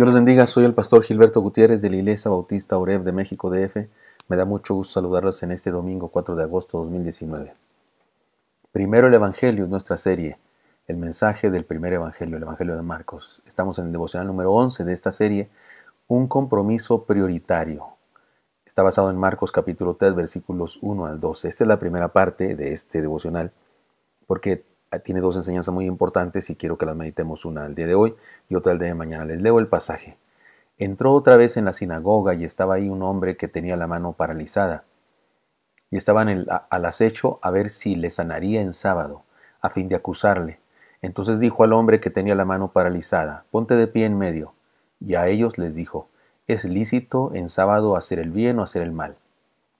Dios los bendiga, soy el pastor Gilberto Gutiérrez de la Iglesia Bautista Orev de México DF. Me da mucho gusto saludarlos en este domingo 4 de agosto de 2019. Primero el Evangelio, nuestra serie, el mensaje del primer Evangelio, el Evangelio de Marcos. Estamos en el devocional número 11 de esta serie, un compromiso prioritario. Está basado en Marcos capítulo 3, versículos 1 al 12. Esta es la primera parte de este devocional, porque Ah, tiene dos enseñanzas muy importantes y quiero que las meditemos una al día de hoy y otra al día de mañana. Les leo el pasaje. Entró otra vez en la sinagoga y estaba ahí un hombre que tenía la mano paralizada. Y estaban al acecho a ver si le sanaría en sábado, a fin de acusarle. Entonces dijo al hombre que tenía la mano paralizada, ponte de pie en medio. Y a ellos les dijo, es lícito en sábado hacer el bien o hacer el mal,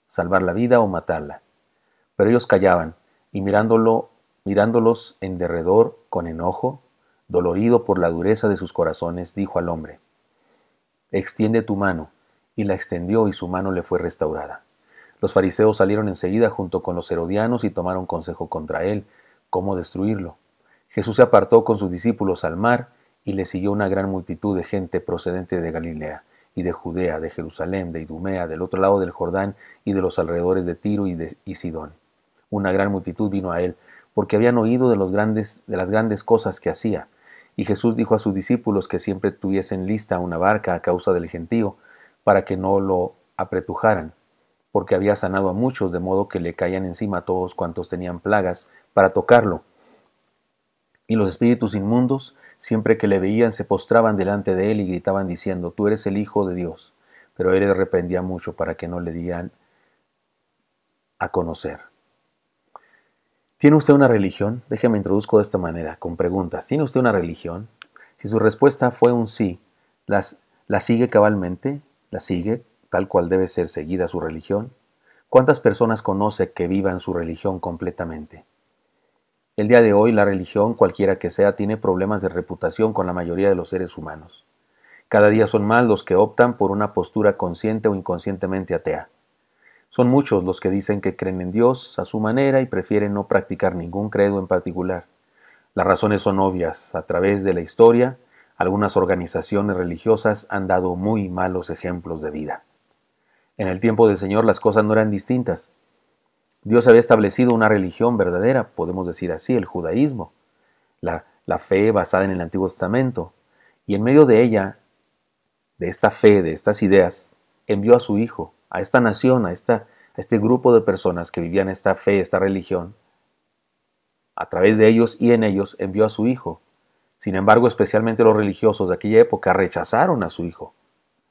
salvar la vida o matarla. Pero ellos callaban, y mirándolo mirándolos en derredor con enojo, dolorido por la dureza de sus corazones, dijo al hombre, Extiende tu mano, y la extendió y su mano le fue restaurada. Los fariseos salieron enseguida junto con los herodianos y tomaron consejo contra él, cómo destruirlo. Jesús se apartó con sus discípulos al mar y le siguió una gran multitud de gente procedente de Galilea y de Judea, de Jerusalén, de Idumea, del otro lado del Jordán y de los alrededores de Tiro y de y Sidón. Una gran multitud vino a él porque habían oído de, los grandes, de las grandes cosas que hacía. Y Jesús dijo a sus discípulos que siempre tuviesen lista una barca a causa del gentío, para que no lo apretujaran, porque había sanado a muchos, de modo que le caían encima a todos cuantos tenían plagas, para tocarlo. Y los espíritus inmundos, siempre que le veían, se postraban delante de él y gritaban diciendo, Tú eres el Hijo de Dios. Pero él le reprendía mucho para que no le dieran a conocer. ¿Tiene usted una religión? Déjeme introduzco de esta manera, con preguntas. ¿Tiene usted una religión? Si su respuesta fue un sí, las, ¿la sigue cabalmente? ¿La sigue tal cual debe ser seguida su religión? ¿Cuántas personas conoce que vivan su religión completamente? El día de hoy la religión, cualquiera que sea, tiene problemas de reputación con la mayoría de los seres humanos. Cada día son más los que optan por una postura consciente o inconscientemente atea. Son muchos los que dicen que creen en Dios a su manera y prefieren no practicar ningún credo en particular. Las razones son obvias. A través de la historia, algunas organizaciones religiosas han dado muy malos ejemplos de vida. En el tiempo del Señor las cosas no eran distintas. Dios había establecido una religión verdadera, podemos decir así, el judaísmo, la, fe basada en el Antiguo Testamento, y en medio de ella, de esta fe, de estas ideas, envió a su Hijo, a esta nación, a, esta, este grupo de personas que vivían esta fe, esta religión, a través de ellos y en ellos envió a su Hijo. Sin embargo, especialmente los religiosos de aquella época rechazaron a su Hijo.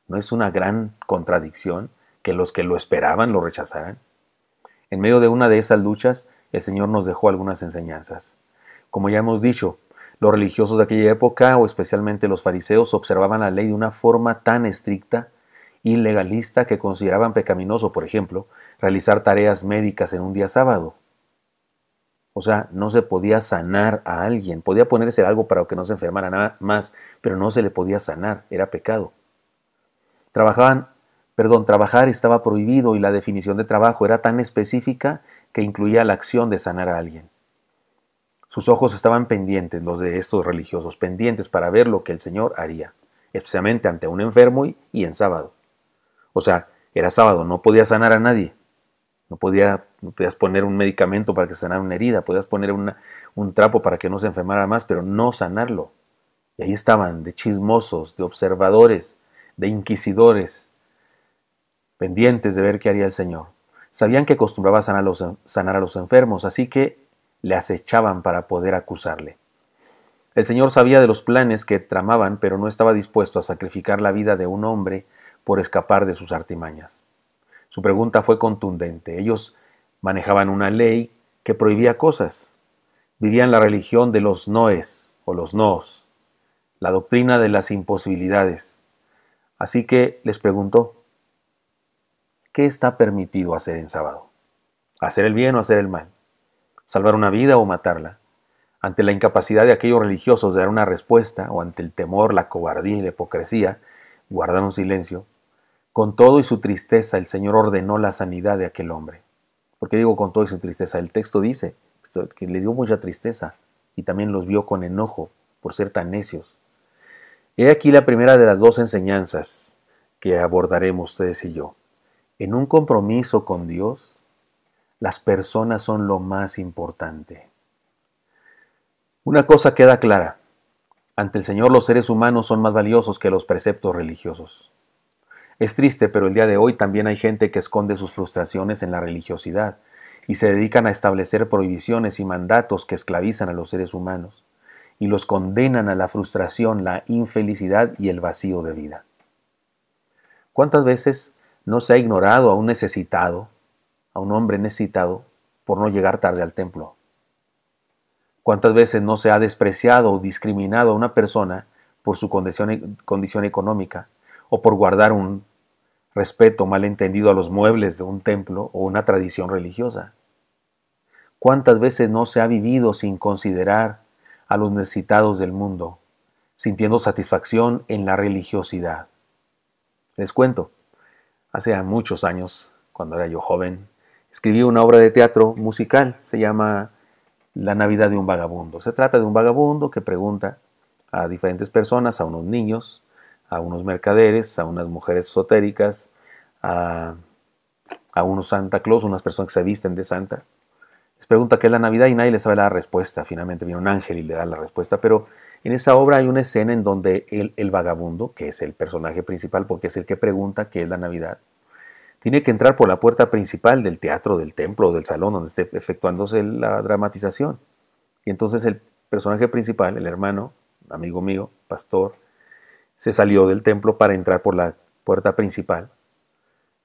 ¿No es una gran contradicción que los que lo esperaban lo rechazaran? En medio de una de esas luchas, el Señor nos dejó algunas enseñanzas. Como ya hemos dicho, los religiosos de aquella época, o especialmente los fariseos, observaban la ley de una forma tan estricta ilegalista que consideraban pecaminoso, por ejemplo, realizar tareas médicas en un día sábado. O sea, no se podía sanar a alguien, podía ponerse algo para que no se enfermara nada más, pero no se le podía sanar, era pecado. Trabajaban, perdón, trabajar estaba prohibido y la definición de trabajo era tan específica que incluía la acción de sanar a alguien. Sus ojos estaban pendientes, los de estos religiosos, pendientes para ver lo que el Señor haría, especialmente ante un enfermo y en sábado. O sea, era sábado, no podía sanar a nadie. No, podía, no podías poner un medicamento para que sanara una herida, podías poner un trapo para que no se enfermara más, pero no sanarlo. Y ahí estaban, de chismosos, de observadores, de inquisidores, pendientes de ver qué haría el Señor. Sabían que acostumbraba a sanar a los enfermos, así que le acechaban para poder acusarle. El Señor sabía de los planes que tramaban, pero no estaba dispuesto a sacrificar la vida de un hombre por escapar de sus artimañas. Su pregunta fue contundente. Ellos manejaban una ley que prohibía cosas. Vivían la religión de los noes o los noos, la doctrina de las imposibilidades. Así que les preguntó, ¿qué está permitido hacer en sábado? ¿Hacer el bien o hacer el mal? ¿Salvar una vida o matarla? Ante la incapacidad de aquellos religiosos de dar una respuesta, o ante el temor, la cobardía y la hipocresía, guardaron silencio con todo y su tristeza, el Señor ordenó la sanidad de aquel hombre. ¿Por qué digo con todo y su tristeza? El texto dice que le dio mucha tristeza y también los vio con enojo por ser tan necios. He aquí la primera de las dos enseñanzas que abordaremos ustedes y yo. En un compromiso con Dios, las personas son lo más importante. Una cosa queda clara. Ante el Señor los seres humanos son más valiosos que los preceptos religiosos. Es triste, pero el día de hoy también hay gente que esconde sus frustraciones en la religiosidad y se dedican a establecer prohibiciones y mandatos que esclavizan a los seres humanos y los condenan a la frustración, la infelicidad y el vacío de vida. ¿Cuántas veces no se ha ignorado a un necesitado, a un hombre necesitado, por no llegar tarde al templo? ¿Cuántas veces no se ha despreciado o discriminado a una persona por su condición, e-, económica o por guardar un respeto malentendido a los muebles de un templo o una tradición religiosa. ¿Cuántas veces no se ha vivido sin considerar a los necesitados del mundo, sintiendo satisfacción en la religiosidad? Les cuento, hace muchos años, cuando era yo joven, escribí una obra de teatro musical, se llama La Navidad de un Vagabundo. Se trata de un vagabundo que pregunta a diferentes personas, a unos niños, a unos mercaderes, a unas mujeres esotéricas, a, unos Santa Claus, unas personas que se visten de Santa. Les pregunta qué es la Navidad y nadie les sabe la respuesta. Finalmente viene un ángel y le da la respuesta, pero en esa obra hay una escena en donde el, el vagabundo, que es el personaje principal porque es el que pregunta qué es la Navidad, tiene que entrar por la puerta principal del teatro, del templo, del salón donde esté efectuándose la dramatización. Y entonces el personaje principal, el hermano, amigo mío, pastor, se salió del templo para entrar por la puerta principal.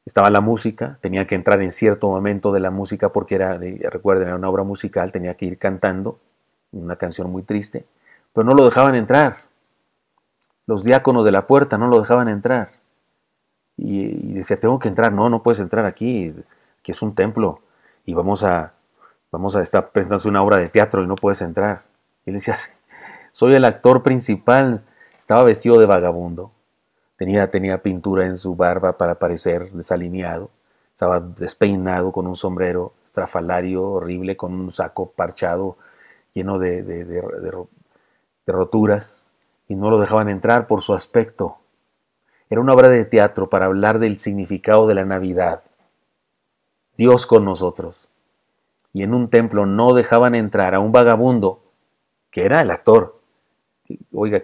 Estaba la música, tenía que entrar en cierto momento de la música porque era, recuerden, era una obra musical, tenía que ir cantando, una canción muy triste, pero no lo dejaban entrar. Los diáconos de la puerta no lo dejaban entrar. Y, decía, tengo que entrar, no, no puedes entrar aquí, que es un templo, y vamos a, vamos a estar presentándose una obra de teatro y no puedes entrar. Y él decía, soy el actor principal, estaba vestido de vagabundo, tenía, tenía pintura en su barba para parecer desalineado, estaba despeinado con un sombrero estrafalario horrible, con un saco parchado lleno de, de roturas, y no lo dejaban entrar por su aspecto. Era una obra de teatro para hablar del significado de la Navidad. Dios con nosotros. Y en un templo no dejaban entrar a un vagabundo, que era el actor. Oiga,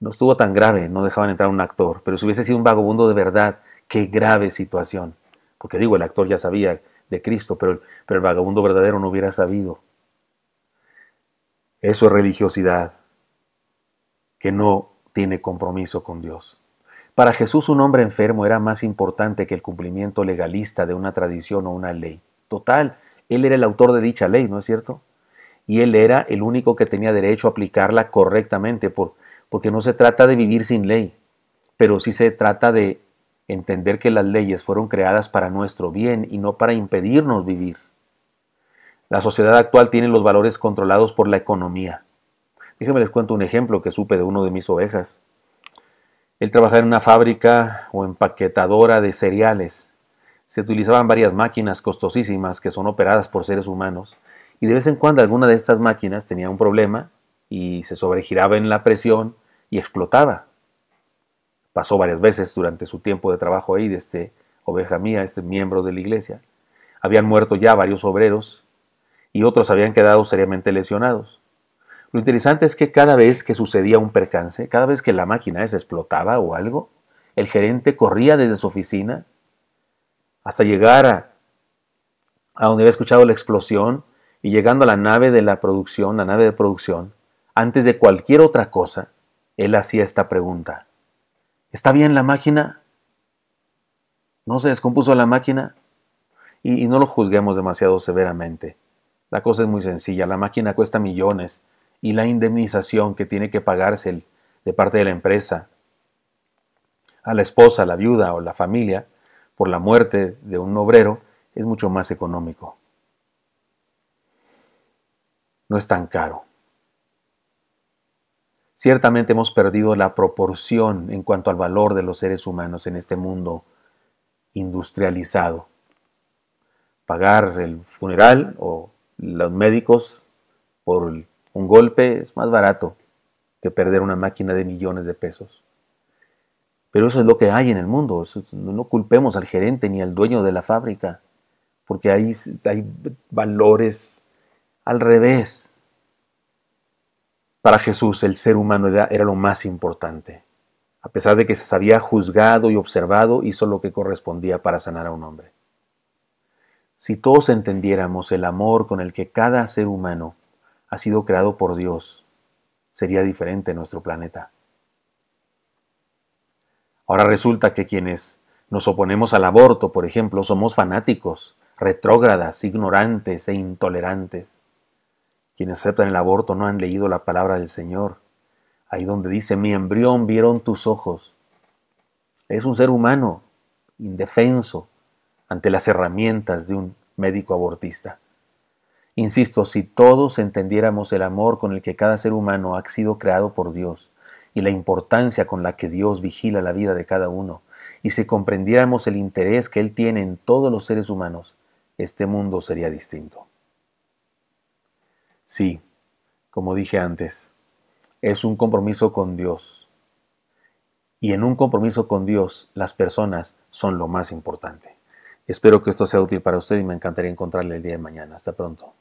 no estuvo tan grave, no dejaban entrar un actor, pero si hubiese sido un vagabundo de verdad, qué grave situación. Porque digo, el actor ya sabía de Cristo, pero, pero el vagabundo verdadero no hubiera sabido. Eso es religiosidad que no tiene compromiso con Dios. Para Jesús un hombre enfermo era más importante que el cumplimiento legalista de una tradición o una ley. Total, él era el autor de dicha ley, ¿no es cierto? Y él era el único que tenía derecho a aplicarla correctamente por, porque no se trata de vivir sin ley, pero sí se trata de entender que las leyes fueron creadas para nuestro bien y no para impedirnos vivir. La sociedad actual tiene los valores controlados por la economía. Déjenme les cuento un ejemplo que supe de uno de mis ovejas. Él trabajaba en una fábrica o empaquetadora de cereales. Se utilizaban varias máquinas costosísimas que son operadas por seres humanos y de vez en cuando alguna de estas máquinas tenía un problema y se sobregiraba en la presión y explotaba. Pasó varias veces durante su tiempo de trabajo ahí de este oveja mía, este miembro de la iglesia. Habían muerto ya varios obreros y otros habían quedado seriamente lesionados. Lo interesante es que cada vez que sucedía un percance, cada vez que la máquina se explotaba o algo, el gerente corría desde su oficina hasta llegar a, a donde había escuchado la explosión y llegando a la nave de la producción, la nave de producción, antes de cualquier otra cosa, él hacía esta pregunta. ¿Está bien la máquina? ¿No se descompuso la máquina? Y, no lo juzguemos demasiado severamente. La cosa es muy sencilla. La máquina cuesta millones y la indemnización que tiene que pagarse de parte de la empresa a la esposa, la viuda o la familia por la muerte de un obrero es mucho más económico. No es tan caro. Ciertamente hemos perdido la proporción en cuanto al valor de los seres humanos en este mundo industrializado. Pagar el funeral o los médicos por un golpe es más barato que perder una máquina de millones de pesos. Pero eso es lo que hay en el mundo. No culpemos al gerente ni al dueño de la fábrica, porque hay, hay valores al revés para Jesús el ser humano era, lo más importante. A pesar de que se sabía juzgado y observado, hizo lo que correspondía para sanar a un hombre. Si todos entendiéramos el amor con el que cada ser humano ha sido creado por Dios, sería diferente nuestro planeta. Ahora resulta que quienes nos oponemos al aborto, por ejemplo, somos fanáticos, retrógradas, ignorantes e intolerantes. Quienes aceptan el aborto no han leído la palabra del Señor. Ahí donde dice, mi embrión vieron tus ojos. Es un ser humano, indefenso, ante las herramientas de un médico abortista. Insisto, si todos entendiéramos el amor con el que cada ser humano ha sido creado por Dios y la importancia con la que Dios vigila la vida de cada uno, y si comprendiéramos el interés que Él tiene en todos los seres humanos, este mundo sería distinto. Sí, como dije antes, es un compromiso con Dios. Y en un compromiso con Dios, las personas son lo más importante. Espero que esto sea útil para usted y me encantaría encontrarle el día de mañana. Hasta pronto.